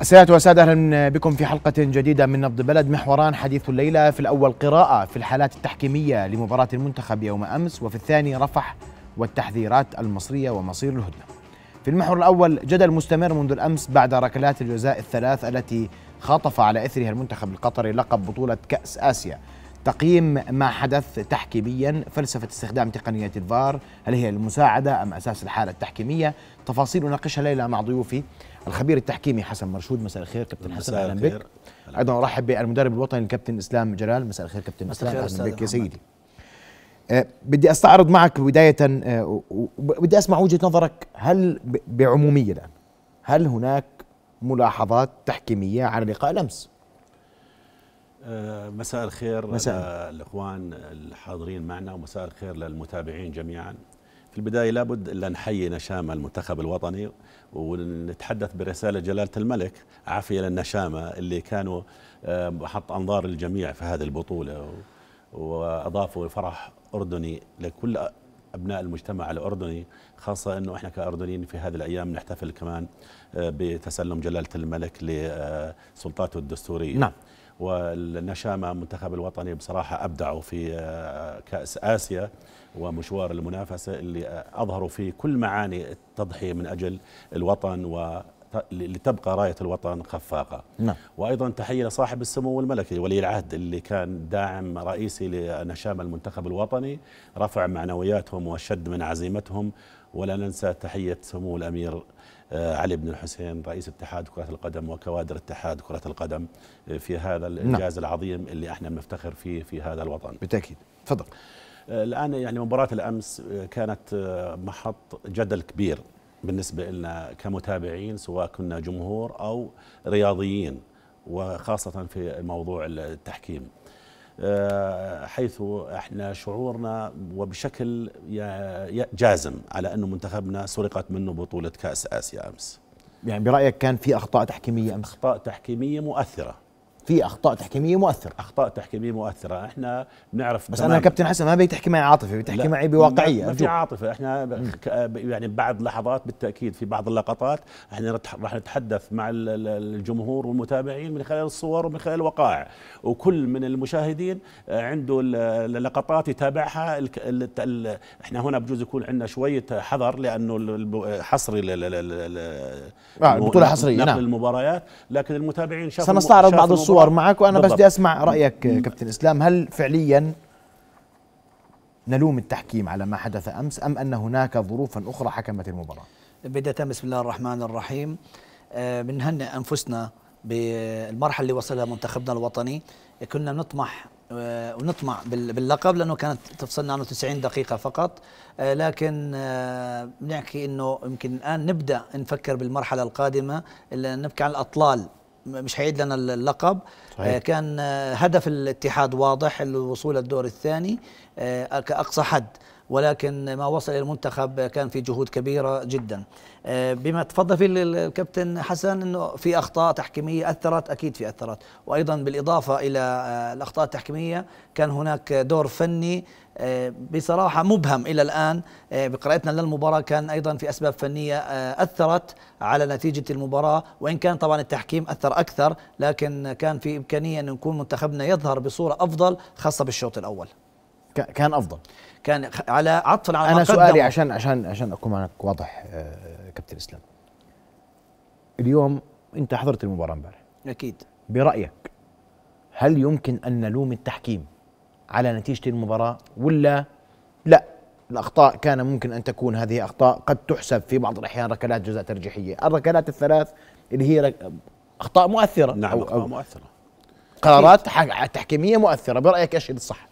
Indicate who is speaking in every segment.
Speaker 1: السيدات والسادة أهلا بكم في حلقة جديدة من نبض بلد محوران حديث الليلة في الأول قراءة في الحالات التحكيمية لمباراة المنتخب يوم أمس وفي الثاني رفح والتحذيرات المصرية ومصير الهدنة في المحور الأول جدل مستمر منذ الأمس بعد ركلات الجزاء الثلاث التي خاطف على إثرها المنتخب القطري لقب بطولة كأس آسيا تقييم ما حدث تحكيميا فلسفة استخدام تقنية الفار هل هي المساعدة أم أساس الحالة التحكيمية تفاصيل نناقشها ليلة مع ضيوفي الخبير التحكيمي حسن مرشود مساء الخير كابتن حسن اهلا بك ايضا ارحب بالمدرب الوطني الكابتن اسلام جلال مساء الخير كابتن اسلام اهلا بك يا سيدي أه، بدي استعرض معك بدايه أه، وبدي بدي اسمع وجهه نظرك هل بعموميه الان هل هناك ملاحظات تحكيميه على لقاء الامس؟
Speaker 2: أه، مساء الخير مساء الاخوان الحاضرين معنا ومساء الخير للمتابعين جميعا في البدايه لابد الا نحيي نشام المنتخب الوطني ونتحدث برسالة جلالة الملك عافية للنشامة اللي كانوا آه، حط أنظار الجميع في هذه البطولة وأضافوا فرح أردني لكل أبناء المجتمع الأردني خاصة أنه إحنا كأردنيين في هذه الأيام نحتفل كمان آه، بتسلم جلالة الملك لسلطاته آه، الدستورية نعم والنشامة منتخب الوطني بصراحة أبدعوا في آه، كأس آسيا ومشوار المنافسة اللي آه، أظهروا فيه كل معاني التضحية من أجل الوطن و لتبقى راية الوطن خفاقة نعم. وأيضا تحية لصاحب السمو الملكي ولي العهد اللي كان داعم رئيسي لنشام المنتخب الوطني رفع معنوياتهم وشد من عزيمتهم ولا ننسى تحية سمو الأمير آه، علي بن الحسين رئيس اتحاد كرة القدم وكوادر اتحاد كرة القدم آه، في هذا نعم. الإنجاز نعم. العظيم اللي احنا بنفتخر فيه في هذا الوطن بالتأكيد تفضل آه، الآن يعني مباراة الأمس كانت محط جدل كبير بالنسبة لنا كمتابعين سواء كنا جمهور أو رياضيين وخاصة في موضوع التحكيم آه، حيث احنا شعورنا وبشكل جازم على انه منتخبنا سرقت منه بطوله كاس اسيا امس
Speaker 1: يعني برايك كان في اخطاء تحكيميه
Speaker 2: امس اخطاء تحكيميه مؤثره في اخطاء تحكيميه مؤثره اخطاء تحكيميه مؤثره احنا
Speaker 1: بنعرف بس انا كابتن حسن ما بدي تحكي معي عاطفه بتحكي معي بواقعيه ما, في عاطفه
Speaker 2: احنا يعني بعد لحظات بالتاكيد في بعض اللقطات احنا راح نتحدث مع الجمهور والمتابعين من خلال الصور ومن خلال الوقائع وكل من المشاهدين عنده اللقطات يتابعها احنا هنا بجوز يكون عندنا شويه حذر لانه حصري
Speaker 1: آه، البطوله حصريه نعم
Speaker 2: المباريات لكن المتابعين شافوا سنستعرض بعض الصور صور معك وانا بالضبط. بس بدي اسمع رايك
Speaker 1: كابتن اسلام هل فعليا نلوم التحكيم على ما حدث امس ام ان هناك ظروفا اخرى حكمت المباراه
Speaker 3: بدايه بسم الله الرحمن الرحيم آه، بنهنئ انفسنا بالمرحله اللي وصلها منتخبنا الوطني كنا نطمح آه، ونطمع باللقب لانه كانت تفصلنا عنه 90 دقيقه فقط آه، لكن بنحكي انه يمكن الان نبدا نفكر بالمرحله القادمه نبكي عن الاطلال مش هيعيد لنا اللقب صحيح. آه، كان آه، هدف الاتحاد واضح الوصول للدور الثاني آه، كأقصى حد ولكن ما وصل الى المنتخب كان في جهود كبيره جدا آه، بما تفضل فيه الكابتن حسن انه في اخطاء تحكيميه اثرت اكيد في اثرت وايضا بالاضافه الى آه، الاخطاء التحكيميه كان هناك دور فني آه، بصراحه مبهم الى الان بقراءتنا للمباراه كان ايضا في اسباب فنيه اثرت على نتيجه المباراه وان كان طبعا التحكيم اثر اكثر لكن كان في امكانيه ان يكون منتخبنا يظهر بصوره افضل خاصه
Speaker 1: بالشوط الاول كان افضل
Speaker 3: كان على عطفا على انا سؤالي عشان عشان
Speaker 1: عشان اكون معك واضح آه، كابتن اسلام اليوم انت حضرت المباراه امبارح اكيد برايك هل يمكن ان نلوم التحكيم على نتيجه المباراه ولا لا الاخطاء كان ممكن ان تكون هذه اخطاء قد تحسب في بعض الاحيان ركلات جزاء ترجيحيه الركلات الثلاث اللي هي رك... اخطاء مؤثره نعم أو اخطاء أو مؤثره قرارات تحكيميه مؤثره برايك ايش
Speaker 2: الصح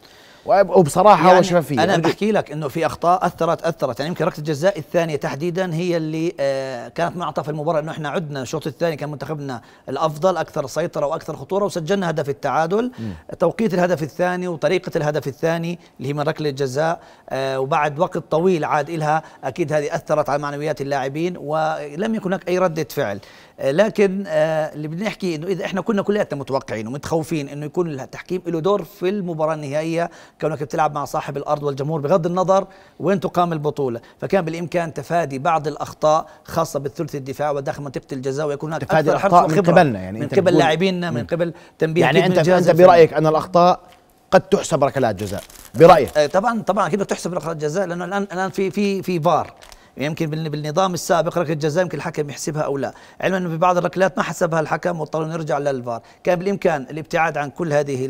Speaker 3: وبصراحه يعني وشفافيه انا بحكي لك انه في اخطاء اثرت اثرت يعني يمكن ركله الجزاء الثانيه تحديدا هي اللي آه، كانت معطى في المباراه انه احنا عدنا الشوط الثاني كان منتخبنا الافضل اكثر سيطره واكثر خطوره وسجلنا هدف التعادل م. توقيت الهدف الثاني وطريقه الهدف الثاني اللي هي من ركله الجزاء آه، وبعد وقت طويل عاد لها اكيد هذه اثرت على معنويات اللاعبين ولم يكن هناك اي رده فعل لكن آه، اللي بنحكي انه اذا احنا كنا كلياتنا متوقعين ومتخوفين انه يكون التحكيم له دور في المباراه النهائيه كونك بتلعب مع صاحب الارض والجمهور بغض النظر وين تقام البطوله فكان بالامكان تفادي بعض الاخطاء خاصه بالثلث الدفاع وداخل منطقه الجزاء ويكون هناك تفادي اكثر من قبلنا يعني من قبل لاعبينا من قبل تنبيه يعني انت انت برايك
Speaker 1: ان الاخطاء قد تحسب
Speaker 3: ركلات جزاء برايك آه، طبعا طبعا اكيد تحسب ركلات جزاء لانه الان الان في في في فار يمكن بالنظام السابق ركله جزاء يمكن الحكم يحسبها او لا علما انه في بعض الركلات ما حسبها الحكم واضطروا نرجع للفار كان بالامكان الابتعاد عن كل هذه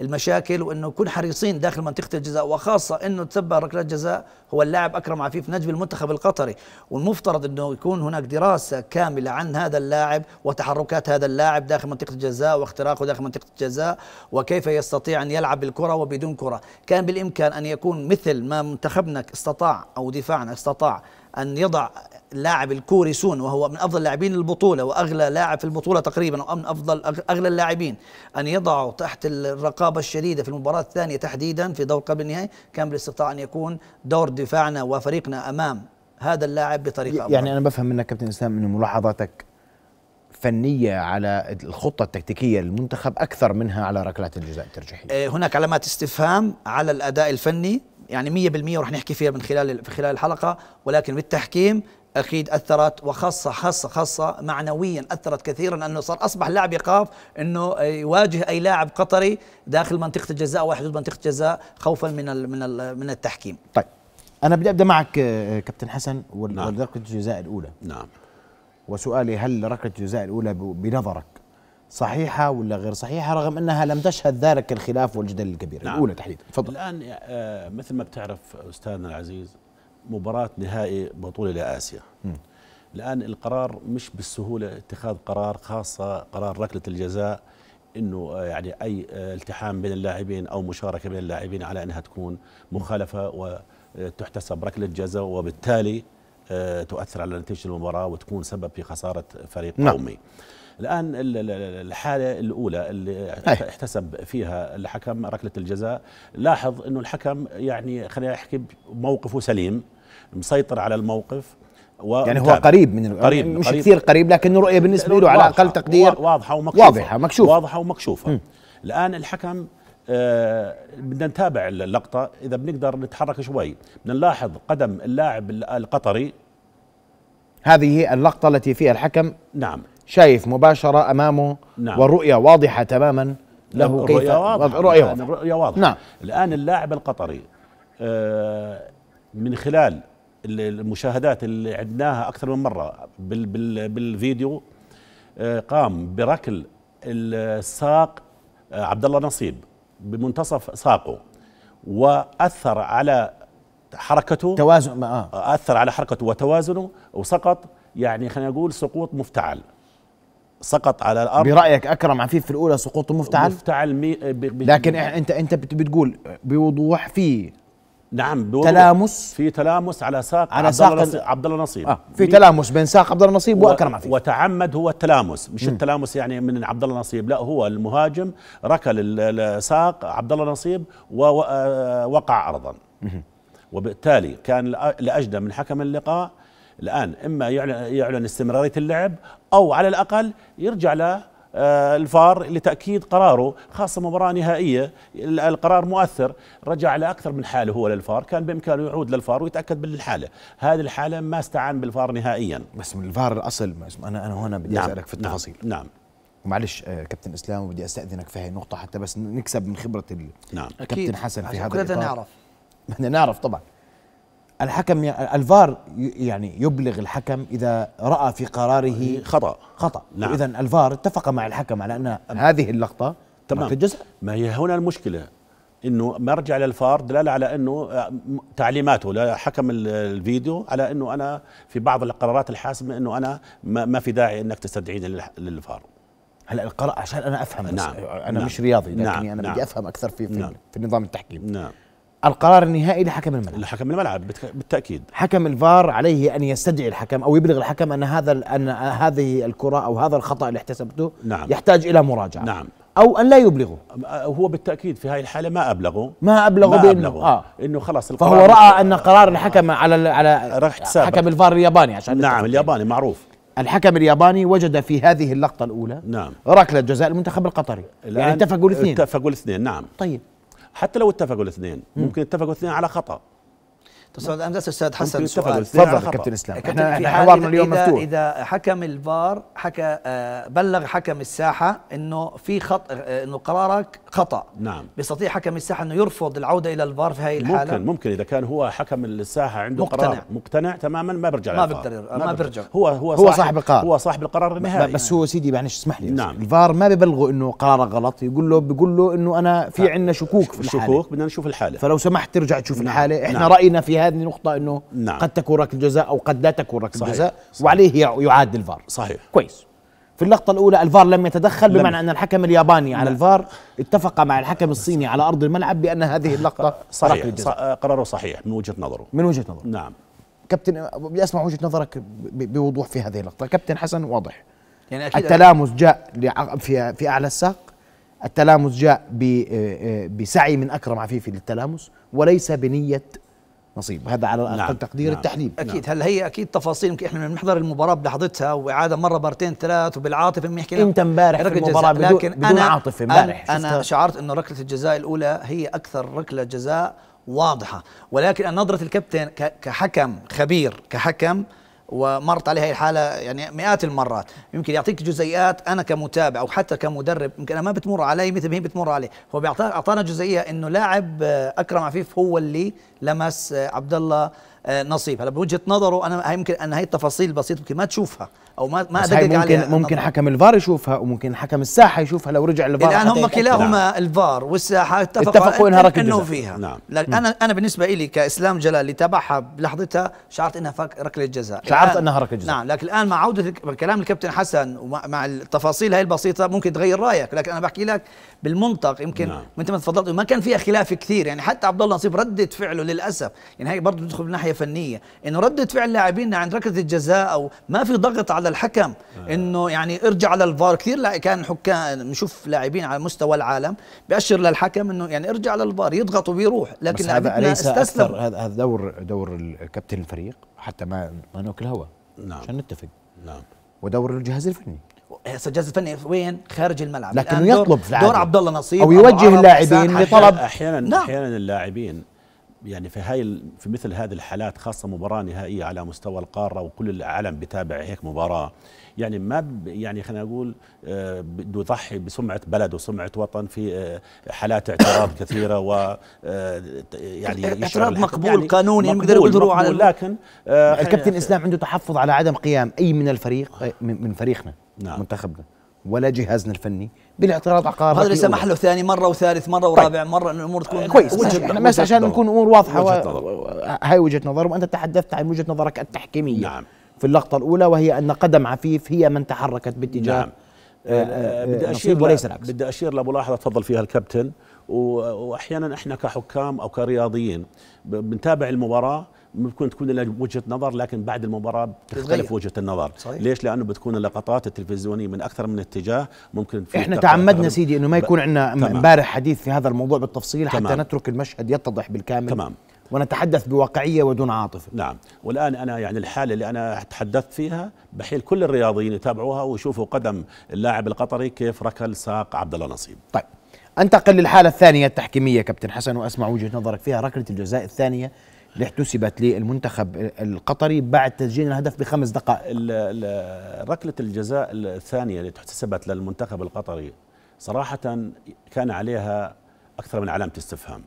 Speaker 3: المشاكل وانه يكون حريصين داخل منطقه الجزاء وخاصه انه تسبب ركلات جزاء هو اللاعب اكرم عفيف نجم المنتخب القطري والمفترض انه يكون هناك دراسه كامله عن هذا اللاعب وتحركات هذا اللاعب داخل منطقه الجزاء واختراقه داخل منطقه الجزاء وكيف يستطيع ان يلعب بالكره وبدون كره كان بالامكان ان يكون مثل ما منتخبنا استطاع او دفاعنا استطاع ان يضع اللاعب الكوري سون وهو من افضل لاعبين البطوله واغلى لاعب في البطوله تقريبا او من افضل اغلى اللاعبين ان يضعه تحت الرقابه الشديده في المباراه الثانيه تحديدا في دور قبل النهائي كان بالاستطاعه ان يكون دور دفاعنا وفريقنا امام هذا اللاعب بطريقه يعني
Speaker 1: انا بفهم منك كابتن اسلام من ملاحظاتك فنية على الخطة التكتيكية للمنتخب أكثر منها على ركلات الجزاء الترجيحية
Speaker 3: آه، هناك علامات استفهام على الأداء الفني يعني 100% ورح نحكي فيها من خلال في خلال الحلقة ولكن بالتحكيم اكيد اثرت وخاصه خاصه خاصه معنويا اثرت كثيرا انه صار اصبح لاعب يخاف انه يواجه اي لاعب قطري داخل منطقه الجزاء او حدود منطقه الجزاء خوفا من من من التحكيم.
Speaker 1: طيب انا بدي ابدا معك آه، كابتن حسن وركله نعم. الجزاء الاولى. نعم. وسؤالي هل ركله الجزاء الاولى بنظرك صحيحة ولا غير صحيحة رغم أنها لم تشهد ذلك الخلاف والجدل الكبير نعم. الأولى تحديدا تفضل
Speaker 2: الآن آه، مثل ما بتعرف أستاذنا العزيز مباراة نهائي بطولة لآسيا الآن القرار مش بالسهولة اتخاذ قرار خاصة قرار ركلة الجزاء انه آه، يعني اي آه، التحام بين اللاعبين او مشاركه بين اللاعبين على انها تكون مخالفه وتحتسب آه، ركله جزاء وبالتالي تؤثر على نتيجه المباراه وتكون سبب في خساره فريق نعم. قومي. الان الحاله الاولى اللي أي. احتسب فيها الحكم ركله الجزاء لاحظ انه الحكم يعني خلينا نحكي موقفه سليم مسيطر على الموقف و يعني هو قريب من قريب مش قريب كثير
Speaker 1: قريب لكن رؤيه بالنسبه له على اقل تقدير
Speaker 2: واضحه ومكشوفه واضحه مكشوفه واضحه ومكشوفه م. الان الحكم آه بدنا نتابع اللقطه اذا بنقدر نتحرك شوي بدنا نلاحظ قدم اللاعب
Speaker 1: القطري هذه اللقطه التي فيها الحكم نعم شايف مباشره امامه نعم والرؤيه واضحه تماما له نعم، كيف رؤيه واضحه رؤيه نعم،
Speaker 2: واضحه, رؤية واضحة. نعم الان اللاعب القطري آه من خلال المشاهدات اللي عدناها اكثر من مره بال بال بالفيديو آه، قام بركل الساق آه، عبد الله نصيب بمنتصف ساقه واثر على حركته توازن آه. آه. اثر على حركته وتوازنه وسقط يعني خلينا نقول سقوط مفتعل سقط على الارض برايك اكرم عفيف في الاولى سقوط مفتعل مفتعل مي ب ب لكن انت انت بتقول بوضوح في نعم تلامس في تلامس على ساق على عبد الله نصيب, عبد الله نصيب. آه في تلامس
Speaker 1: بين ساق عبد الله نصيب واكرم عفيف
Speaker 2: وتعمد هو التلامس مش م. التلامس يعني من عبد الله نصيب لا هو المهاجم ركل ساق عبد الله نصيب ووقع آه، عرضا وبالتالي كان لاجدى من حكم اللقاء الان اما يعلن, يعلن استمراريه اللعب او على الاقل يرجع له آه، الفار لتاكيد قراره خاصه مباراه نهائيه القرار مؤثر رجع لاكثر من حاله هو للفار كان بامكانه يعود للفار ويتاكد بالحاله هذه الحاله ما استعان بالفار
Speaker 1: نهائيا بس من الفار الاصل انا انا هنا بدي نعم اسالك في نعم، التفاصيل نعم, نعم. معلش آه، كابتن اسلام وبدي استاذنك في هاي النقطه حتى بس نكسب من خبره نعم. كابتن حسن في هذا بدنا نعرف بدنا نعرف طبعا الحكم الفار يعني يبلغ الحكم اذا راى في قراره خطا خطا نعم اذا الفار اتفق مع الحكم على ان هذه اللقطه تمام نعم. الجزء ما هي هنا المشكله
Speaker 2: انه مرجع للفار دلاله على انه آه، تعليماته لحكم الفيديو على انه انا في بعض القرارات الحاسمه انه انا ما في داعي انك تستدعيني للفار
Speaker 1: هلا القرار عشان انا افهم نعم انا نعم مش رياضي لكن نعم انا نعم بدي افهم اكثر في في, نعم في النظام التحكيم نعم القرار النهائي لحكم الملعب لحكم الملعب بالتاكيد حكم الفار عليه ان يستدعي الحكم او يبلغ الحكم ان هذا ان هذه الكره او هذا الخطا اللي احتسبته نعم. يحتاج الى مراجعه نعم او ان لا يبلغه
Speaker 2: أه، هو بالتاكيد في هذه الحاله ما ابلغه
Speaker 1: ما ابلغه ما بانه أبلغه.
Speaker 2: آه. انه خلاص القرار فهو راى
Speaker 1: ان قرار الحكم آه. على على حكم الفار الياباني عشان نعم الياباني معروف الحكم الياباني وجد في هذه اللقطه الاولى نعم ركله جزاء المنتخب القطري يعني اتفقوا الاثنين
Speaker 2: اتفقوا الاثنين نعم طيب حتى لو اتفقوا الاثنين ممكن اتفقوا الاثنين على خطأ اتصال امس استاذ حسن سؤال تفضل كابتن اسلام احنا احنا حوارنا اليوم مفتوح
Speaker 3: اذا حكم الفار حكى آه، بلغ حكم الساحه انه في خط آه، انه قرارك خطا نعم بيستطيع حكم الساحه انه يرفض
Speaker 2: العوده الى الفار في
Speaker 3: هاي الحاله ممكن
Speaker 2: ممكن اذا كان هو حكم الساحه عنده مقتنع. قرار مقتنع تماما ما برجع ما بيقدر ما بيرجع هو هو صاحب, هو صاحب القرار هو صاحب القرار النهائي بس
Speaker 1: يعني. هو سيدي معلش اسمح لي نعم الفار ما ببلغه انه قراره غلط يقول له بيقول له انه انا في عندنا شكوك في الحاله شكوك بدنا نشوف الحاله فلو سمحت ترجع تشوف نعم. الحاله احنا نعم. راينا في هذه النقطة أنه نعم. قد تكون ركلة جزاء أو قد لا تكون ركلة جزاء وعليه يعاد الفار صحيح كويس في اللقطة الأولى الفار لم يتدخل لم بمعنى أن الحكم الياباني على نعم. الفار اتفق مع الحكم الصيني على أرض الملعب بأن هذه اللقطة صحيح قراره صحيح من وجهة نظره من وجهة نظره نعم كابتن بدي أسمع وجهة نظرك بوضوح في هذه اللقطة كابتن حسن واضح
Speaker 2: يعني أكيد التلامس
Speaker 1: جاء في في أعلى الساق التلامس جاء آه، آه، بسعي من أكرم عفيفي للتلامس وليس بنية نصيب هذا على الاقل نعم تقدير نعم التحليل اكيد نعم
Speaker 3: هلا هي اكيد تفاصيل يمكن احنا بنحضر المباراه بلحظتها واعاده مره مرتين ثلاث وبالعاطفه بنحكي انت امبارح في المباراه بدون, لكن بدون أنا عاطفه امبارح انا, أنا شعرت انه ركله الجزاء الاولى هي اكثر ركله جزاء واضحه ولكن نظره الكابتن كحكم خبير كحكم ومرت عليها هي الحالة يعني مئات المرات يمكن يعطيك جزئيات أنا كمتابع أو حتى كمدرب يمكن أنا ما بتمر علي مثل ما هي بتمر علي هو أعطانا جزئية إنه لاعب آه، أكرم عفيف هو اللي لمس آه، عبد الله آه، نصيب هلا بوجهه نظره انا يمكن ان هي التفاصيل البسيطه يمكن ما تشوفها
Speaker 1: او ما ما ادقق ممكن عليها ممكن حكم الفار يشوفها وممكن حكم الساحه يشوفها لو رجع الفار الان هم كلاهما نعم.
Speaker 3: الفار والساحه اتفقوا, اتفقوا انها ركله انه فيها
Speaker 1: نعم. لكن انا
Speaker 3: انا بالنسبه لي كاسلام جلال اللي تابعها بلحظتها شعرت انها ركله جزاء شعرت انها ركله جزاء نعم لكن الان مع عوده كلام الكابتن حسن ومع التفاصيل هاي البسيطه ممكن تغير رايك لكن انا بحكي لك بالمنطق يمكن نعم. انت ما تفضلت ما كان فيها خلاف كثير يعني حتى عبد الله نصيب رده فعله للاسف يعني هي برضه ندخل من ناحيه فنيه انه رده فعل لاعبينا عند ركله الجزاء او ما في ضغط على الحكم آه. انه يعني ارجع على الفار كثير كان حكام نشوف لاعبين على مستوى العالم بيأشر للحكم انه يعني ارجع على الفار يضغط وبيروح لكن بس هذا اليس استسلم
Speaker 1: هذا هذا دور دور كابتن الفريق حتى ما ما ناكل هوا نعم عشان نتفق نعم ودور الجهاز الفني
Speaker 3: هسه الجهاز الفني وين؟ خارج الملعب لكنه يطلب في دور عبد الله نصيب او يوجه اللاعبين لطلب احيانا, نعم.
Speaker 2: أحيانا اللاعبين يعني في هاي في مثل هذه الحالات خاصه مباراه نهائيه على مستوى القاره وكل العالم بتابع هيك مباراه يعني ما يعني خلينا نقول بده آه، يضحي بسمعه بلد وسمعه وطن في آه، حالات اعتراض كثيره و آه، يعني اعتراض مقبول يعني قانوني مقبول يقدروا يقدروا على لكن الكابتن
Speaker 1: اسلام عنده تحفظ على عدم قيام اي من الفريق من فريقنا نعم. منتخبنا ولا جهازنا الفني بالاعتراض عقارات هذا اللي سمح
Speaker 3: له ثاني مره وثالث مره طيب. ورابع طيب. مره ان الامور
Speaker 2: تكون كويس وجهة احنا بس عشان نكون امور واضحه وجهة نظر.
Speaker 1: و... هاي وجهه نظر وانت تحدثت عن وجهه نظرك التحكيميه نعم. في اللقطه الاولى وهي ان قدم عفيف هي من تحركت باتجاه نعم. آه، آه، آه، بدي اشير وليس العكس
Speaker 2: بدي اشير لملاحظه تفضل فيها الكابتن واحيانا احنا كحكام او كرياضيين بنتابع المباراه ممكن تكون لها وجهه نظر لكن بعد المباراه تختلف وجهه النظر صحيح. ليش لانه بتكون اللقطات التلفزيونيه من اكثر من اتجاه ممكن في احنا تعمدنا سيدي انه ما يكون
Speaker 1: عندنا امبارح حديث في هذا الموضوع بالتفصيل تمام. حتى نترك المشهد يتضح بالكامل تمام ونتحدث بواقعيه ودون عاطفه. نعم، والان
Speaker 2: انا يعني الحاله اللي انا تحدثت فيها بحيل كل الرياضيين يتابعوها ويشوفوا قدم اللاعب القطري كيف ركل ساق عبد الله نصيب.
Speaker 1: طيب انتقل للحاله الثانيه التحكيميه كابتن حسن واسمع وجهه نظرك فيها ركله الجزاء الثانيه اللي احتسبت للمنتخب القطري بعد تسجيل الهدف بخمس دقائق
Speaker 2: ركلة الجزاء الثانية اللي احتسبت للمنتخب القطري صراحة كان عليها أكثر من علامة استفهام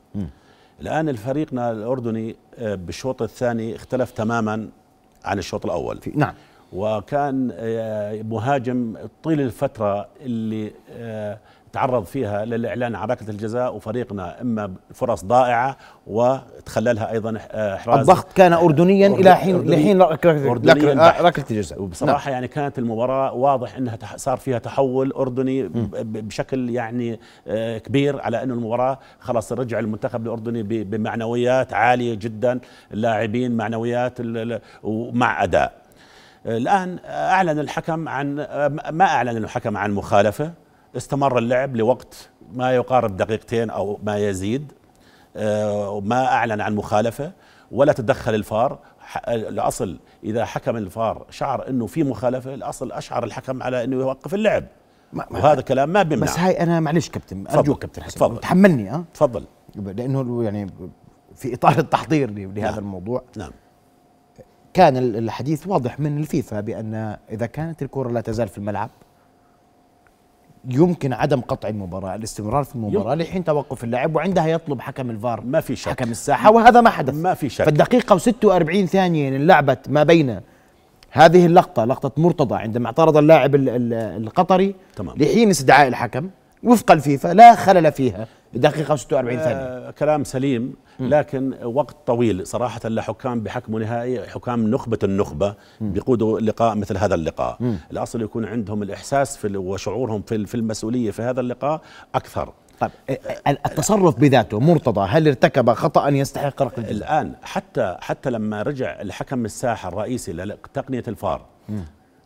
Speaker 2: الآن الفريقنا الأردني آه، بالشوط الثاني اختلف تماما عن الشوط الأول نعم وكان آه، مهاجم طيل الفترة اللي آه، تعرض فيها للاعلان عن ركله الجزاء وفريقنا اما فرص ضائعه وتخللها ايضا آه، احراز الضغط كان اردنيا أردن الى حين لحين ركله
Speaker 1: الجزاء وبصراحه نعم.
Speaker 2: يعني كانت المباراه واضح انها صار فيها تحول اردني بشكل يعني آه، كبير على انه المباراه خلاص رجع المنتخب الاردني بمعنويات عاليه جدا اللاعبين معنويات ومع اداء آه، الان اعلن الحكم عن ما اعلن الحكم عن مخالفه استمر اللعب لوقت ما يقارب دقيقتين أو ما يزيد آه، ما أعلن عن مخالفة ولا تدخل الفار الأصل إذا حكم الفار شعر أنه في مخالفة الأصل أشعر الحكم على أنه يوقف اللعب
Speaker 1: ما وهذا كلام ما بيمنع بس هاي أنا معلش كابتن أرجوك كابتن حسين تفضل تحملني أه تفضل لأنه يعني في إطار التحضير لهذا نعم الموضوع نعم كان الحديث واضح من الفيفا بأن إذا كانت الكرة لا تزال في الملعب يمكن عدم قطع المباراة الاستمرار في المباراة لحين توقف اللاعب وعندها يطلب حكم الفار ما في شك حكم الساحة وهذا ما حدث ما في شك فالدقيقة و46 ثانية انلعبت ما بين هذه اللقطة لقطة مرتضى عندما اعترض اللاعب القطري تمام. لحين استدعاء الحكم وفق الفيفا لا خلل فيها دقيقة 46 آه، ثانية
Speaker 2: كلام سليم لكن وقت طويل صراحة لحكام بحكم نهائي حكام نخبة النخبة بيقودوا لقاء مثل هذا اللقاء الأصل يكون عندهم الإحساس في وشعورهم في, المسؤولية في هذا اللقاء أكثر طيب إيه، إيه، التصرف بذاته مرتضى هل ارتكب خطا يستحق ركله الان حتى حتى لما رجع الحكم الساحه الرئيسي لتقنيه الفار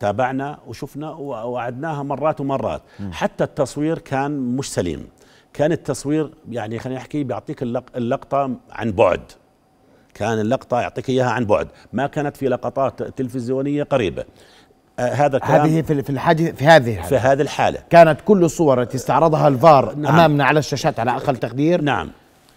Speaker 2: تابعنا وشفنا ووعدناها مرات ومرات م. حتى التصوير كان مش سليم كان التصوير يعني خليني أحكي بيعطيك اللقطة عن بعد كان اللقطة يعطيك إياها عن بعد ما كانت في لقطات تلفزيونية قريبة
Speaker 1: آه هذا الكلام هذه في الحادث في هذه الحالة في هذه الحالة كانت كل الصور التي استعرضها الفار نعم أمامنا على الشاشات على أقل تقدير نعم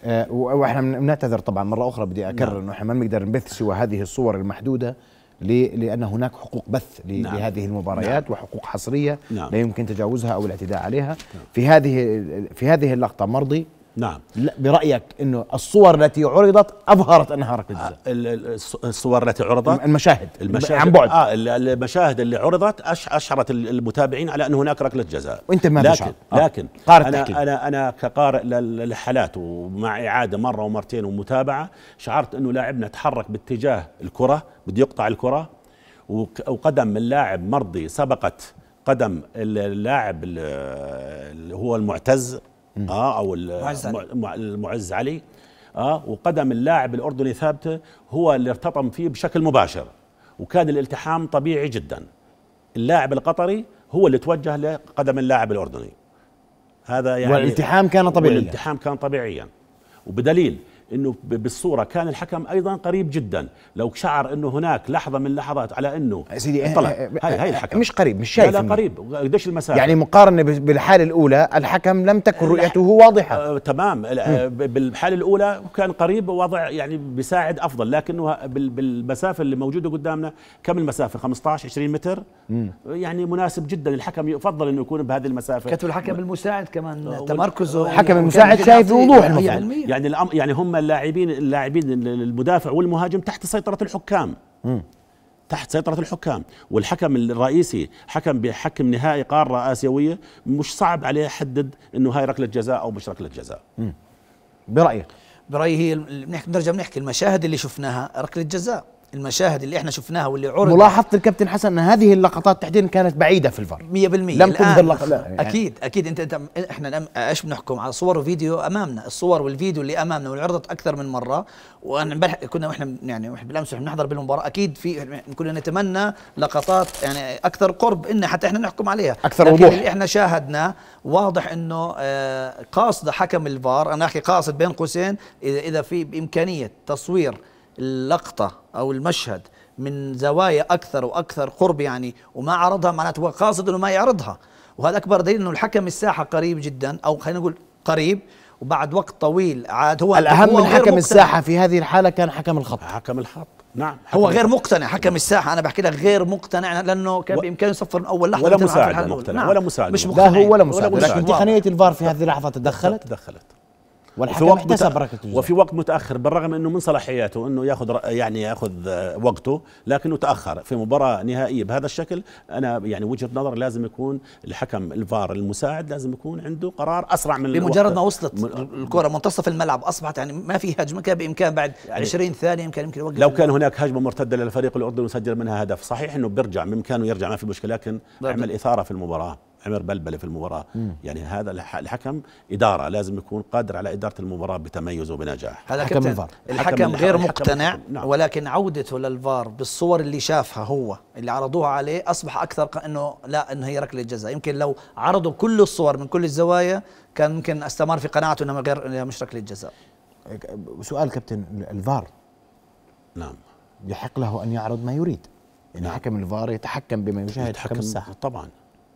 Speaker 1: آه واحنا بنعتذر طبعا مره اخرى بدي اكرر نعم. انه احنا ما بنقدر نبث سوى هذه الصور المحدوده لأن هناك حقوق بث نعم لهذه المباريات نعم وحقوق حصرية نعم لا يمكن تجاوزها أو الاعتداء عليها نعم في هذه في هذه اللقطة مرضي نعم لا برأيك أنه الصور التي عرضت أظهرت أنها ركلة آه،
Speaker 2: جزاء الصور التي عرضت المشاهد المشاهد عن بعد آه المشاهد اللي عرضت أشعرت المتابعين على أن هناك ركلة جزاء وأنت ما لكن آه. لكن قارئ أنا, أنا أنا كقارئ للحالات ومع إعادة مرة ومرتين ومتابعة شعرت أنه لاعبنا تحرك باتجاه الكرة بده يقطع الكرة وقدم اللاعب مرضي سبقت قدم اللاعب اللي هو المعتز اه او المعز علي, المعز علي. اه وقدم اللاعب الاردني ثابته هو اللي ارتطم فيه بشكل مباشر وكان الالتحام طبيعي جدا اللاعب القطري هو اللي توجه لقدم اللاعب الاردني هذا يعني والالتحام كان طبيعيا والالتحام كان طبيعيا وبدليل انه بالصوره كان الحكم ايضا قريب جدا لو شعر انه هناك لحظه من لحظات على انه سيدي طلع هاي هاي الحكم مش قريب مش شايف لا, لا قريب قديش المسافه يعني
Speaker 1: مقارنه بالحاله الاولى الحكم لم تكن رؤيته واضحه
Speaker 2: آه تمام بالحاله الاولى كان قريب وضع يعني بيساعد افضل لكنه بالمسافه اللي موجوده قدامنا كم المسافه 15 20 متر يعني مناسب جدا الحكم يفضل انه يكون بهذه المسافه كتب الحكم المساعد كمان أه، تمركزه الحكم يعني المساعد شايف بوضوح يعني يعني, يعني هم اللاعبين اللاعبين المدافع والمهاجم تحت سيطره الحكام م. تحت سيطرة الحكام والحكم الرئيسي حكم بحكم نهائي قارة آسيوية مش صعب عليه يحدد أنه هاي ركلة جزاء أو مش ركلة جزاء برأيك برأيي هي بنرجع بنحكي المشاهد اللي شفناها ركلة جزاء المشاهد اللي احنا
Speaker 3: شفناها واللي عرضت ملاحظه
Speaker 1: الكابتن حسن ان هذه اللقطات تحديدا كانت بعيده في الفار 100% لم تنظر لقطه يعني, يعني اكيد
Speaker 3: اكيد انت, انت احنا ايش بنحكم على صور وفيديو امامنا الصور والفيديو اللي امامنا وعرضت اكثر من مره وانا كنا واحنا يعني بالامس احنا بنحضر بالمباراه اكيد في كنا نتمنى لقطات يعني اكثر قرب انه حتى احنا نحكم عليها اكثر لكن وضوح اللي احنا شاهدناه واضح انه آه، قاصده حكم الفار انا احكي قاصد بين قوسين اذا في بامكانيه تصوير اللقطة أو المشهد من زوايا أكثر وأكثر قرب يعني وما عرضها معناته هو قاصد أنه ما يعرضها وهذا أكبر دليل أنه الحكم الساحة قريب جدا أو خلينا نقول قريب وبعد وقت طويل عاد هو الأهم هو من حكم الساحة
Speaker 1: في هذه الحالة كان حكم الخط حكم الخط
Speaker 3: نعم حكم هو غير مقتنع حكم الساحة أنا بحكي لك غير مقتنع لأنه كان بإمكانه يصفر من أول لحظة ولا مساعد مقتنع نعم ولا مساعد مش
Speaker 1: مقتنع لا هو ولا مساعد لكن تقنية الفار في هذه اللحظة تدخلت تدخلت
Speaker 2: والحكم وفي وقت احتسب ركله الجزاء وفي وقت متاخر بالرغم انه من صلاحياته انه ياخذ يعني ياخذ آه، وقته لكنه تاخر في مباراه نهائيه بهذا الشكل انا يعني وجهه نظر لازم يكون الحكم الفار المساعد لازم يكون عنده قرار اسرع من بمجرد ما
Speaker 3: وصلت م... الكره
Speaker 2: منتصف الملعب
Speaker 3: اصبحت يعني ما في هجمه كان بامكان بعد يعني 20 ثانيه يمكن يمكن يوقف لو كان
Speaker 2: هناك هجمه مرتده للفريق الاردني وسجل منها هدف صحيح انه بيرجع بامكانه يرجع ما في مشكله لكن عمل اثاره في المباراه عمر بلبلة في المباراة مم. يعني هذا الحكم إدارة لازم يكون قادر على إدارة المباراة بتميز وبنجاح هذا حكم الفار الحكم غير مقتنع نعم. ولكن عودته للفار بالصور
Speaker 3: اللي شافها هو اللي عرضوها عليه أصبح أكثر أنه لا أنه هي ركلة جزاء يمكن لو عرضوا كل الصور من كل الزوايا كان ممكن استمر في قناعته انه غير مش ركلة جزاء
Speaker 1: سؤال كابتن الفار نعم يحق له أن يعرض ما يريد يعني نعم. حكم الفار يتحكم بما يشاهد حكم الساحة طبعا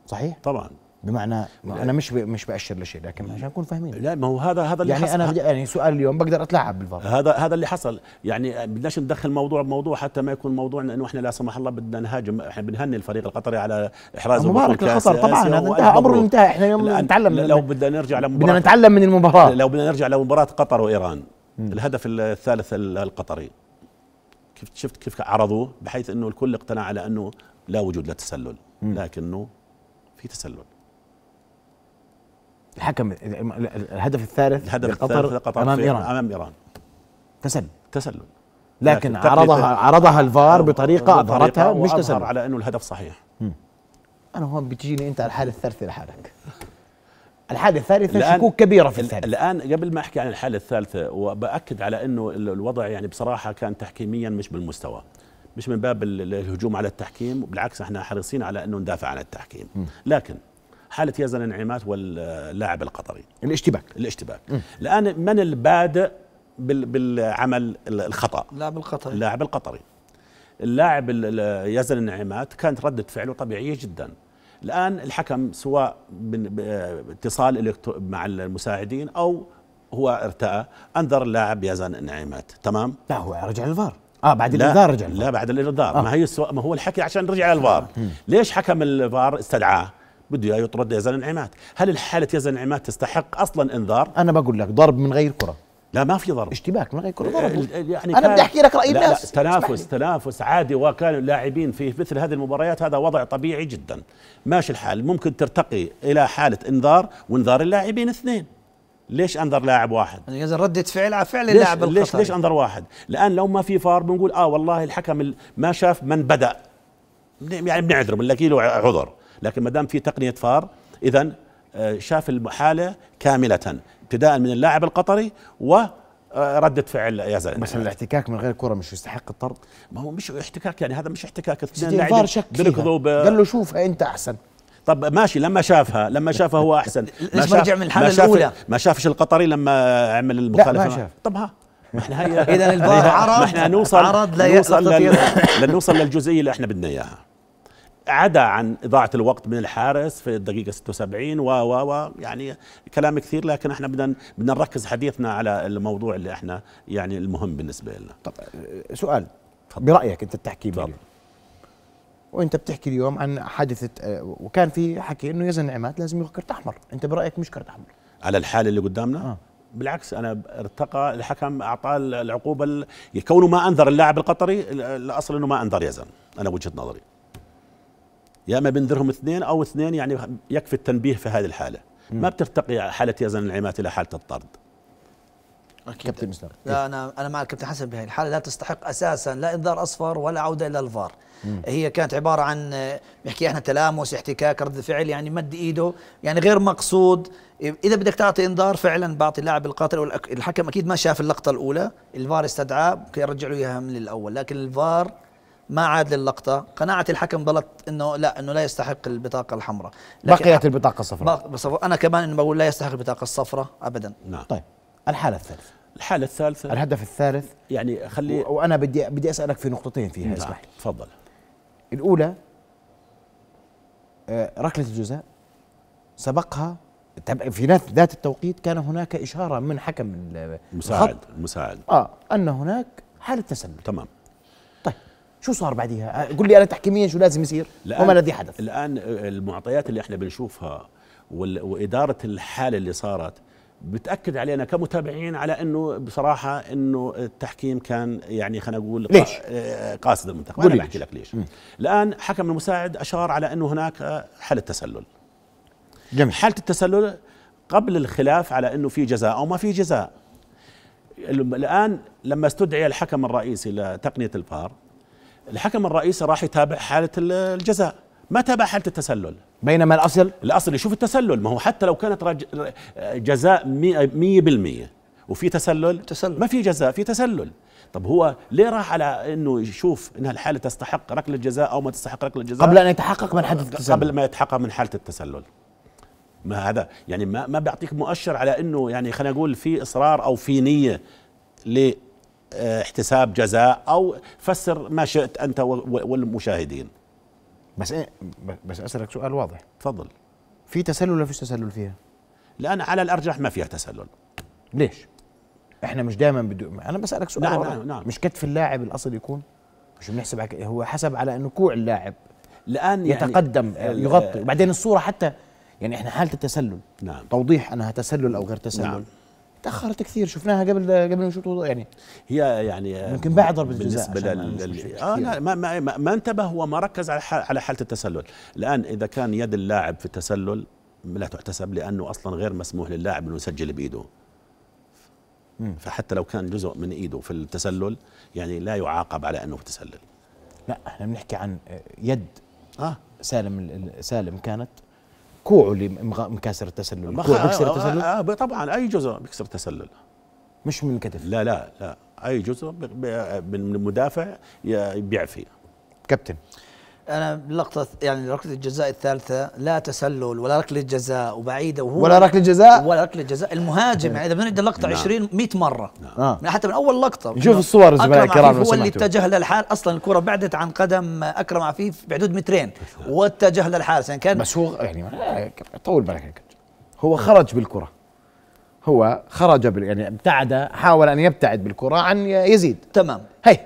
Speaker 1: صحيح طبعا بمعنى انا مش مش باشر لشيء لكن عشان نكون فاهمين لا ما هو هذا هذا اللي يعني حصل انا يعني سؤال اليوم بقدر اتلاعب
Speaker 2: بالفار هذا هذا اللي حصل يعني بدناش ندخل موضوع بموضوع حتى ما يكون موضوعنا انه احنا لا سمح الله بدنا نهاجم احنا بنهني الفريق القطري على احراز مبارك القطر طبعا هذا انتهى امره انتهى
Speaker 1: احنا اليوم نتعلم لو
Speaker 2: بدنا نرجع لمباراه بدنا نتعلم من المباراه لو بدنا نرجع لمباراه قطر وايران م. الهدف الثالث القطري كيف شفت كيف عرضوه بحيث انه الكل اقتنع على انه لا وجود للتسلل لكنه في تسلل
Speaker 1: الحكم الهدف الثالث الهدف لقطر الثالث امام ايران امام ايران تسلل تسلل لكن, لكن عرضها عرضها الفار بطريقه اظهرتها مش تسلل على انه الهدف صحيح مم. انا هون بتجيني انت على الحاله الثالثه لحالك الحاله الثالثه شكوك
Speaker 2: كبيره في الثالث الان قبل ما احكي عن الحاله الثالثه وباكد على انه الوضع يعني بصراحه كان تحكيميا مش بالمستوى مش من باب الهجوم على التحكيم بالعكس احنا حريصين على انه ندافع عن التحكيم لكن حاله يزن النعيمات واللاعب القطري الاشتباك الاشتباك الان من البادئ بالعمل الخطا اللاعب القطري اللاعب القطري اللاعب يزن النعيمات كانت رده فعله طبيعيه جدا الان الحكم سواء باتصال مع المساعدين او هو ارتأى انذر اللاعب يزن النعيمات تمام لا هو رجع للفار
Speaker 1: اه بعد الانذار رجع
Speaker 2: لا بعد الانذار آه. ما هي السو... ما هو الحكي عشان رجع الفار ليش حكم الفار استدعاه بده اياه يطرد يزن انعماد هل الحاله يزن انعماد تستحق اصلا انذار انا بقول لك ضرب من غير كره لا ما في ضرب اشتباك من غير كره ضرب يعني انا بدي احكي لك راي الناس لا تنافس تنافس عادي وكان اللاعبين في مثل هذه المباريات هذا وضع طبيعي جدا ماشي الحال ممكن ترتقي الى حاله انذار وانذار اللاعبين اثنين ليش انذر لاعب واحد؟ يعني اذا ردة فعل على فعل اللاعب القطري ليش ليش انذر واحد؟ لان لو ما في فار بنقول اه والله الحكم ما شاف من بدا يعني بنعذره بنلاقي له عذر لكن ما دام في تقنيه فار اذا آه، شاف الحاله كامله ابتداء من اللاعب القطري و آه، ردة فعل يا زلمه مثلا الاحتكاك من غير كره مش يستحق الطرد ما هو مش احتكاك يعني هذا مش احتكاك اثنين لاعبين آه، قال له شوفها انت احسن طب ماشي لما شافها لما شافها هو احسن ليش ما رجع من الحاله الاولى ما شافش القطري لما عمل المخالفه لا ما شاف طب ها احنا هي اذا الفار عرض احنا نوصل عرض لا نوصل لنوصل للجزئيه اللي احنا بدنا اياها عدا عن إضاعة الوقت من الحارس في الدقيقة 76 و و و يعني كلام كثير لكن احنا بدنا بدنا نركز حديثنا على الموضوع
Speaker 1: اللي احنا يعني المهم بالنسبة لنا. طب سؤال برأيك أنت التحكيم يعني. وانت بتحكي اليوم عن حادثه آه، وكان في حكي انه يزن عماد لازم ياخذ كرت احمر انت برايك مش كرت احمر
Speaker 2: على الحاله اللي قدامنا آه.
Speaker 1: بالعكس انا ارتقى
Speaker 2: الحكم اعطاه العقوبه يعني كونه ما انذر اللاعب القطري الاصل انه ما انذر يزن انا وجهه نظري يا اما بنذرهم اثنين او اثنين يعني يكفي التنبيه في هذه الحاله م. ما بترتقي حاله يزن العمات الى حاله الطرد أكيد.
Speaker 1: كابتن مسلم لا
Speaker 3: انا انا مع الكابتن حسن بهي الحاله لا تستحق اساسا لا انذار اصفر ولا عوده الى الفار مم. هي كانت عباره عن بنحكي احنا تلامس احتكاك رد فعل يعني مد ايده يعني غير مقصود اذا بدك تعطي انذار فعلا بعطي اللاعب القاتل الحكم اكيد ما شاف اللقطه الاولى الفار استدعاه يرجع له اياها من الاول لكن الفار ما عاد للقطة قناعة الحكم ظلت أنه لا أنه لا يستحق البطاقة الحمراء بقيت البطاقة الصفراء أنا كمان أنه بقول لا يستحق البطاقة الصفراء أبدا نعم. طيب الحالة الثالثة
Speaker 2: الحالة الثالثة
Speaker 1: الهدف الثالث يعني خلي و... وانا بدي بدي اسالك في نقطتين فيها نعم، اسمح لي تفضل الاولى آه، ركلة الجزاء سبقها في ذات التوقيت كان هناك اشاره من حكم المساعد المساعد اه ان هناك حاله تسلل تمام طيب شو صار بعديها؟ آه، قل لي انا تحكيميا شو لازم يصير؟ وما الذي
Speaker 2: حدث؟ الان المعطيات اللي احنا بنشوفها واداره الحاله اللي صارت بتاكد علينا كمتابعين على انه بصراحه انه التحكيم كان يعني خلينا نقول ليش؟ آه، قاصد المنتخب انا بحكي لك ليش مم. الان حكم المساعد اشار على انه هناك حاله تسلل جميل حاله التسلل قبل الخلاف على انه في جزاء او ما في جزاء الان لما استدعي الحكم الرئيسي لتقنيه الفار الحكم الرئيسي راح يتابع حاله الجزاء ما تابع حاله التسلل بينما الأصل الأصل يشوف التسلل ما هو حتى لو كانت رج... جزاء 100% وفي تسلل, تسلل ما في جزاء في تسلل طب هو ليه راح على انه يشوف انها الحاله تستحق ركله جزاء او ما تستحق ركله جزاء قبل ان يتحقق من حاله التسلل قبل ما يتحقق من حاله التسلل ما هذا يعني ما ما بيعطيك مؤشر على انه يعني خلينا نقول في اصرار او في نيه لاحتساب آه، جزاء او فسر ما شئت انت
Speaker 1: والمشاهدين بس إيه بس اسالك سؤال واضح تفضل في تسلل ولا فيش تسلل فيها؟ لان على الارجح ما فيها تسلل ليش؟ احنا مش دايما بدو... انا بسالك سؤال نعم نعم, نعم مش كتف اللاعب الاصل يكون؟ مش بنحسب على هو حسب على انه كوع اللاعب الان يعني يتقدم يعني يغطي وبعدين الصوره حتى يعني احنا حاله التسلل نعم توضيح انها تسلل او غير تسلل نعم. تاخرت كثير شفناها قبل قبل ما نشوف يعني هي يعني ممكن بعد ضربه الجزاء بالنسبه لل آه لا ما, ما,
Speaker 2: ما انتبه وما ركز على حال على حاله التسلل الان اذا كان يد اللاعب في التسلل لا تحتسب لانه اصلا غير مسموح للاعب انه يسجل بايده فحتى لو كان جزء من ايده في التسلل يعني لا يعاقب على انه في التسلل
Speaker 1: لا احنا بنحكي عن يد اه سالم سالم كانت كوعه اللي مكسر التسلل الكوع بكسر آه، التسلل؟ آه،, آه طبعا اي جزء بكسر التسلل مش من
Speaker 2: الكتف لا لا لا اي جزء من المدافع بيعفي
Speaker 1: كابتن
Speaker 3: انا بلقطه يعني ركله الجزاء الثالثه لا تسلل ولا ركله جزاء وبعيده وهو ولا ركله جزاء ولا ركله جزاء المهاجم يعني اذا بنعيد اللقطه 20 100 مره نعم. من آه. يعني حتى من اول لقطه نشوف الصور زملائي الكرام هو اللي اتجه للحال اصلا الكره بعدت عن قدم اكرم عفيف بحدود مترين واتجه للحارس يعني كان بس هو يعني طول
Speaker 1: بالك هو خرج بالكره هو خرج بال يعني ابتعد حاول ان يبتعد بالكره عن يزيد تمام هي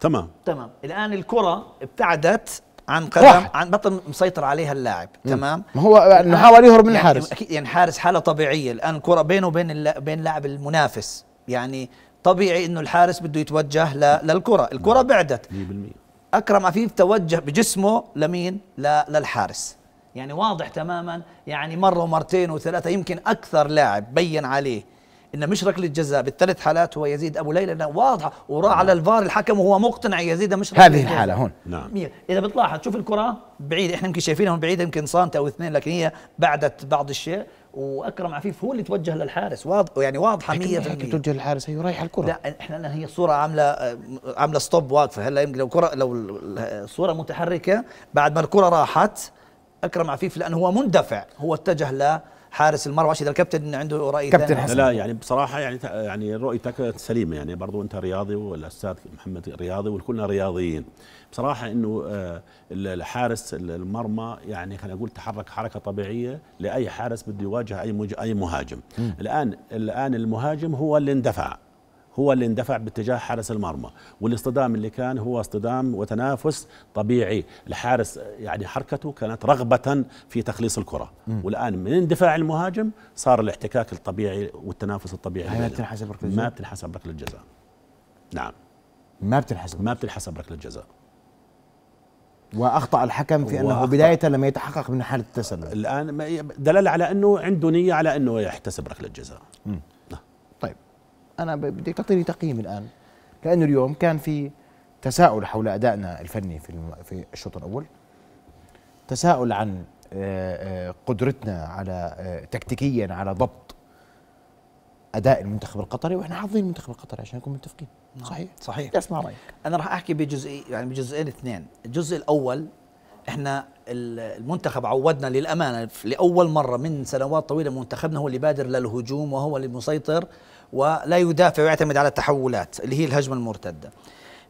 Speaker 1: تمام
Speaker 3: تمام الان الكره ابتعدت عن قدم عن بطل مسيطر عليها اللاعب مم. تمام
Speaker 1: ما هو انه حاول يهرب من يعني الحارس يعني
Speaker 3: اكيد يعني حارس حاله طبيعيه الان الكره بينه وبين بين لاعب المنافس يعني طبيعي انه الحارس بده يتوجه ل... للكره الكره نعم. بعدت 100% اكرم عفيف توجه بجسمه لمين ل... للحارس يعني واضح تماما يعني مره ومرتين وثلاثه يمكن اكثر لاعب بين عليه ان مش ركله جزاء بالثلاث حالات هو يزيد ابو ليلى انها واضحه وراء على الفار الحكم وهو مقتنع يزيد مش هذه الحاله هون نعم اذا بتلاحظ شوف الكره بعيد احنا يمكن شايفينها من بعيد يمكن سنتي او اثنين لكن هي بعدت بعض الشيء واكرم عفيف هو اللي توجه للحارس واضح يعني واضحه 100% توجه للحارس هي رايحه الكره لا احنا لأن هي الصوره عامله عامله ستوب واقفه هلا يمكن لو كره لو الصوره متحركه بعد ما الكره راحت اكرم عفيف لانه هو مندفع هو اتجه ل حارس المرمى اشهد الكابتن عنده راي كابتن حسن لا يعني
Speaker 2: بصراحه يعني يعني رؤيتك سليمه يعني برضو انت رياضي والاستاذ محمد رياضي وكلنا رياضيين بصراحه انه آه، الحارس المرمى يعني خلينا نقول تحرك حركه طبيعيه لاي حارس بده يواجه اي اي مهاجم م. الان الان المهاجم هو اللي اندفع هو اللي اندفع باتجاه حارس المرمى والاصطدام اللي كان هو اصطدام وتنافس طبيعي الحارس يعني حركته كانت رغبة في تخليص الكرة مم. والآن من اندفاع المهاجم صار الاحتكاك الطبيعي والتنافس الطبيعي ما بتنحسب ركلة الجزاء ما بتنحسب ركلة الجزاء نعم ما بتنحسب ما بتنحسب ركلة الجزاء واخطا الحكم في انه بدايه
Speaker 1: لم يتحقق من حاله التسلل
Speaker 2: الان دلاله
Speaker 1: على انه عنده نيه على انه يحتسب ركله جزاء انا بدي تعطيني تقييم الان لانه اليوم كان في تساؤل حول ادائنا الفني في في الشوط الاول تساؤل عن آه، آه، قدرتنا على آه، تكتيكيا على ضبط اداء المنتخب القطري واحنا حافظين المنتخب القطري عشان نكون متفقين نعم. صحيح صحيح اسمع رايك انا راح احكي بجزئي يعني بجزئين اثنين
Speaker 3: الجزء الاول احنا المنتخب عودنا للامانه لاول مره من سنوات طويله منتخبنا هو اللي بادر للهجوم وهو اللي مسيطر ولا يدافع ويعتمد على التحولات اللي هي الهجمة المرتدة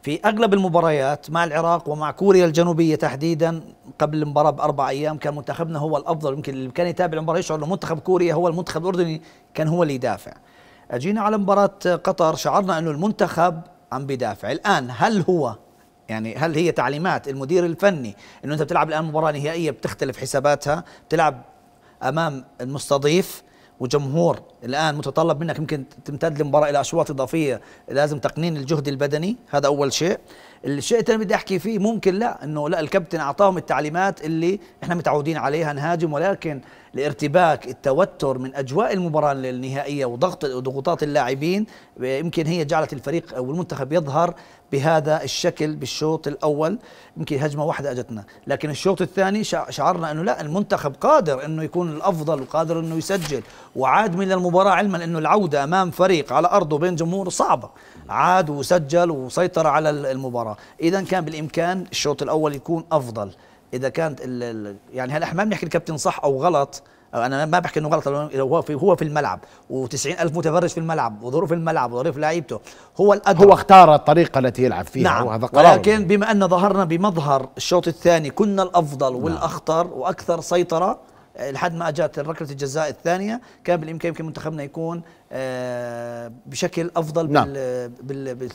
Speaker 3: في أغلب المباريات مع العراق ومع كوريا الجنوبية تحديدا قبل المباراة بأربع أيام كان منتخبنا هو الأفضل يمكن اللي كان يتابع المباراة يشعر أنه منتخب كوريا هو المنتخب الأردني كان هو اللي يدافع أجينا على مباراة قطر شعرنا أنه المنتخب عم بدافع الآن هل هو يعني هل هي تعليمات المدير الفني انه انت بتلعب الان مباراه نهائيه بتختلف حساباتها بتلعب امام المستضيف وجمهور الان متطلب منك يمكن تمتد المباراه الى اشواط اضافيه لازم تقنين الجهد البدني هذا اول شيء الشيء الثاني بدي احكي فيه ممكن لا انه لا الكابتن اعطاهم التعليمات اللي احنا متعودين عليها نهاجم ولكن الارتباك التوتر من اجواء المباراه النهائيه وضغط وضغوطات اللاعبين يمكن هي جعلت الفريق او المنتخب يظهر بهذا الشكل بالشوط الاول يمكن هجمه واحده اجتنا لكن الشوط الثاني شعرنا انه لا المنتخب قادر انه يكون الافضل وقادر انه يسجل وعاد من المباراه علما انه العوده امام فريق على ارضه بين جمهور صعبه عاد وسجل وسيطر على المباراه اذا كان بالامكان الشوط الاول يكون افضل اذا كانت يعني هلا احنا ما بنحكي الكابتن صح او غلط أو انا ما بحكي انه غلط لو هو في هو في الملعب و90 الف متفرج في الملعب وظروف الملعب وظروف
Speaker 1: لعيبته هو الأدرى هو اختار الطريقه التي يلعب فيها نعم وهذا قرار ولكن
Speaker 3: بما ان ظهرنا بمظهر الشوط الثاني كنا الافضل نعم. والاخطر واكثر سيطره لحد ما اجت ركله الجزاء الثانيه كان بالامكان يمكن منتخبنا يكون آه، بشكل افضل نعم.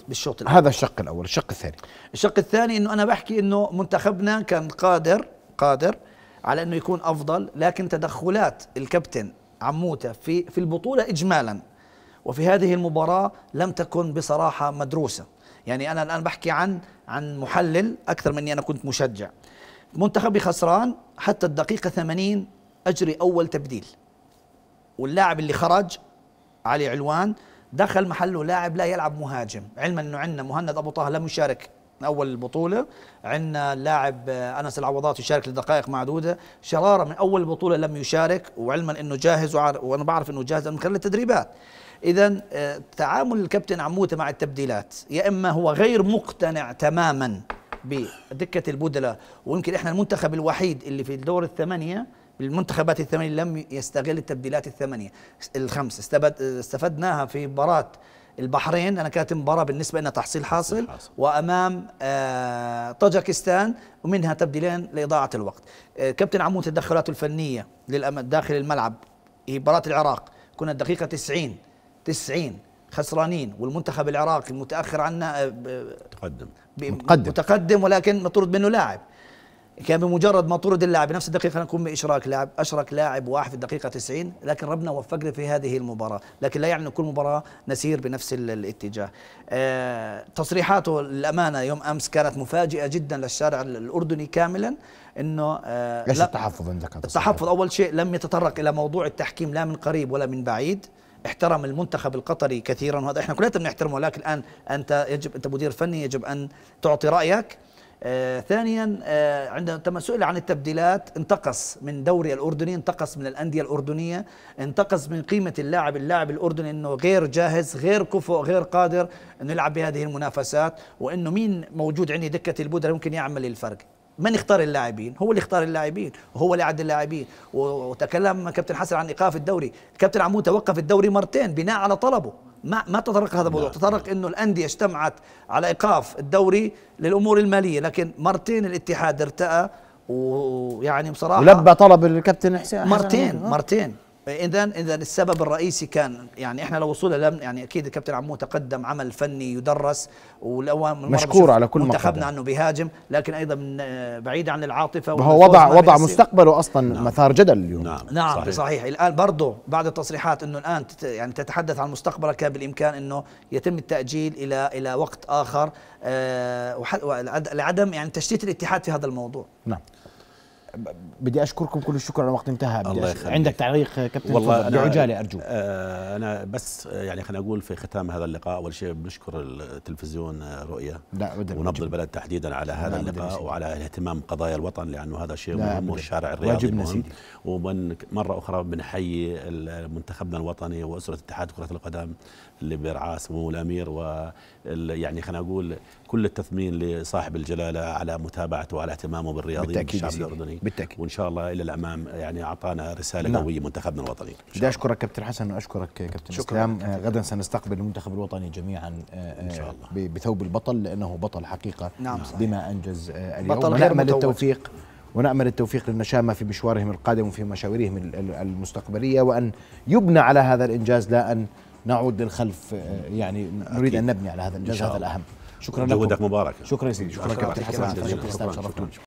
Speaker 3: بالشوط الاول هذا
Speaker 1: الشق الاول الشق الثاني
Speaker 3: الشق الثاني انه انا بحكي انه منتخبنا كان قادر قادر على انه يكون افضل لكن تدخلات الكابتن عموته في في البطوله اجمالا وفي هذه المباراه لم تكن بصراحه مدروسه يعني انا الان بحكي عن عن محلل اكثر مني انا كنت مشجع منتخبي خسران حتى الدقيقه 80 اجري اول تبديل واللاعب اللي خرج علي علوان دخل محله لاعب لا يلعب مهاجم علما انه عندنا مهند ابو طه لم يشارك اول البطوله عندنا اللاعب انس العوضات يشارك لدقائق معدوده شراره من اول البطوله لم يشارك وعلما انه جاهز وانا بعرف انه جاهز من خلال التدريبات اذا آه، تعامل الكابتن عموته مع التبديلات يا اما هو غير مقتنع تماما بدكه البدلاء ويمكن احنا المنتخب الوحيد اللي في الدور الثمانيه بالمنتخبات الثمانية لم يستغل التبديلات الثمانية الخمس استفدناها في مباراة البحرين أنا كانت مباراة بالنسبة لنا تحصيل حاصل حاصل. وأمام آه، طاجكستان ومنها تبديلين لإضاعة الوقت آه، كابتن عمود تدخلاته الفنية داخل الملعب هي مباراة العراق كنا الدقيقة 90 90 خسرانين والمنتخب العراقي متأخر عنا آه، متقدم متقدم متقدم ولكن مطرود منه لاعب كان بمجرد ما طرد اللاعب بنفس الدقيقة نقوم بإشراك لاعب أشرك لاعب واحد في الدقيقة 90 لكن ربنا وفقنا في هذه المباراة لكن لا يعني أن كل مباراة نسير بنفس الاتجاه أه تصريحاته للأمانة يوم أمس كانت مفاجئة جدا للشارع الأردني كاملا انه آه ايش
Speaker 1: التحفظ عندك التحفظ
Speaker 3: اول شيء لم يتطرق الى موضوع التحكيم لا من قريب ولا من بعيد احترم المنتخب القطري كثيرا وهذا احنا كلنا بنحترمه لكن الان انت يجب انت مدير فني يجب ان تعطي رايك آه، ثانيا آه، عندما عندما سئل عن التبديلات انتقص من دوري الأردني انتقص من الأندية الأردنية انتقص من قيمة اللاعب اللاعب الأردني أنه غير جاهز غير كفؤ غير قادر أنه يلعب بهذه المنافسات وأنه مين موجود عندي دكة البودرة ممكن يعمل الفرق من اختار اللاعبين؟ هو اللي اختار اللاعبين، وهو اللي عد اللاعبين، وتكلم كابتن حسن عن ايقاف الدوري، كابتن عمود توقف الدوري مرتين بناء على طلبه، ما ما تطرق هذا الموضوع تطرق انه الانديه اجتمعت على ايقاف الدوري للامور الماليه لكن مرتين الاتحاد ارتأى ويعني بصراحه ولبى
Speaker 1: طلب الكابتن حسين مرتين آه. مرتين
Speaker 3: اذا اذا السبب الرئيسي كان يعني احنا لو وصولنا لم يعني اكيد الكابتن عمو تقدم عمل فني يدرس مشكور على كل منتخبنا انه بيهاجم لكن ايضا آه، بعيد عن العاطفه وهو وضع وضع
Speaker 1: مستقبله اصلا نعم مثار جدل اليوم نعم, نعم صحيح. صحيح
Speaker 3: الان برضه بعد التصريحات انه الان يعني تتحدث عن مستقبله كان بالامكان انه يتم التاجيل الى الى وقت اخر آه لعدم يعني تشتيت الاتحاد
Speaker 1: في هذا الموضوع نعم بدي اشكركم كل الشكر على وقت انتهى الله يخليك عندك تعليق كابتن والله بعجاله يعني،
Speaker 2: ارجو آه انا بس يعني خلينا اقول في ختام هذا اللقاء اول شيء بنشكر التلفزيون آه، رؤيا ونبض البلد تحديدا على هذا اللقاء وعلى الاهتمام بقضايا الوطن لانه هذا شيء مهم والشارع الرياضي مهم ومن مره اخرى بنحيي منتخبنا الوطني واسره اتحاد كره القدم اللي برعاه سمو الامير و يعني خلينا نقول كل التثمين لصاحب الجلاله على متابعته وعلى اهتمامه بالرياضي بالشعب الاردني بالتاكيد وان شاء الله الى الامام يعني اعطانا رساله نعم. قويه منتخبنا الوطني
Speaker 1: بدي اشكرك كابتن حسن واشكرك كابتن اسلام كابتن. آه، غدا سنستقبل المنتخب الوطني جميعا آه، آه، ان شاء الله بثوب البطل لانه بطل حقيقه نعم صحيح. بما انجز اليوم بطل ونامل التوفيق ونأمل التوفيق للنشامة في مشوارهم القادم وفي مشاورهم المستقبلية وأن يبنى على هذا الإنجاز لا أن نعود للخلف يعني نريد أكيد. أن نبني على هذا الإنجاز هذا الأهم شكرا لكم جودك مبارك شكرا سيدي شكرا, شكرا, شكرا, شكرا, شكرا, شكرا, شكرا, شكرا, شكرا,
Speaker 2: شكرا